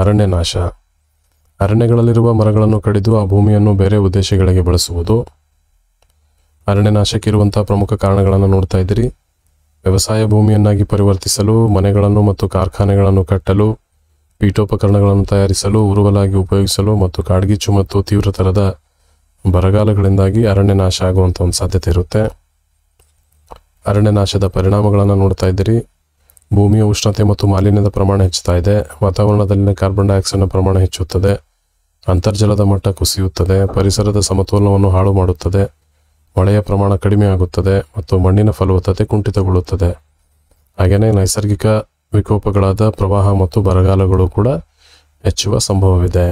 ಅರಣ್ಯ ನಾಶ ಅರಣ್ಯಗಳಲ್ಲಿರುವ ಮರಗಳನ್ನು ಕಡಿದು ಆ ಭೂಮಿಯನ್ನು ಬೇರೆ ಉದ್ದೇಶಗಳಿಗೆ ಬಳಸುವುದು ಅರಣ್ಯನಾಶಕ್ಕಿರುವಂಥ ಪ್ರಮುಖ ಕಾರಣಗಳನ್ನು ನೋಡ್ತಾ ಇದ್ದೀರಿ ವ್ಯವಸಾಯ ಭೂಮಿಯನ್ನಾಗಿ ಪರಿವರ್ತಿಸಲು ಮನೆಗಳನ್ನು ಮತ್ತು ಕಾರ್ಖಾನೆಗಳನ್ನು ಕಟ್ಟಲು ಪೀಠೋಪಕರಣಗಳನ್ನು ತಯಾರಿಸಲು ಉರುವಲಾಗಿ ಉಪಯೋಗಿಸಲು ಮತ್ತು ಕಾಡ್ಗಿಚ್ಚು ಮತ್ತು ತೀವ್ರತರದ ಬರಗಾಲಗಳಿಂದಾಗಿ ಅರಣ್ಯ ನಾಶ ಆಗುವಂಥ ಒಂದು ಸಾಧ್ಯತೆ ಇರುತ್ತೆ ಅರಣ್ಯ ನಾಶದ ಪರಿಣಾಮಗಳನ್ನು ನೋಡ್ತಾ ಇದ್ದೀರಿ ಭೂಮಿಯ ಉಷ್ಣತೆ ಮತ್ತು ಮಾಲಿನ್ಯದ ಪ್ರಮಾಣ ಹೆಚ್ಚುತ್ತಾ ಇದೆ ವಾತಾವರಣದಲ್ಲಿನ ಕಾರ್ಬನ್ ಡೈಆಕ್ಸೈಡ್ನ ಪ್ರಮಾಣ ಹೆಚ್ಚುತ್ತದೆ ಅಂತರ್ಜಲದ ಮಟ್ಟ ಕುಸಿಯುತ್ತದೆ ಪರಿಸರದ ಸಮತೋಲನವನ್ನು ಹಾಳು ಮಾಡುತ್ತದೆ ಮಳೆಯ ಪ್ರಮಾಣ ಕಡಿಮೆ ಆಗುತ್ತದೆ ಮತ್ತು ಮಣ್ಣಿನ ಫಲವತ್ತತೆ ಕುಂಠಿತಗೊಳ್ಳುತ್ತದೆ ಹಾಗೆಯೇ ನೈಸರ್ಗಿಕ ವಿಕೋಪಗಳಾದ ಪ್ರವಾಹ ಮತ್ತು ಬರಗಾಲಗಳು ಕೂಡ ಹೆಚ್ಚುವ ಸಂಭವವಿದೆ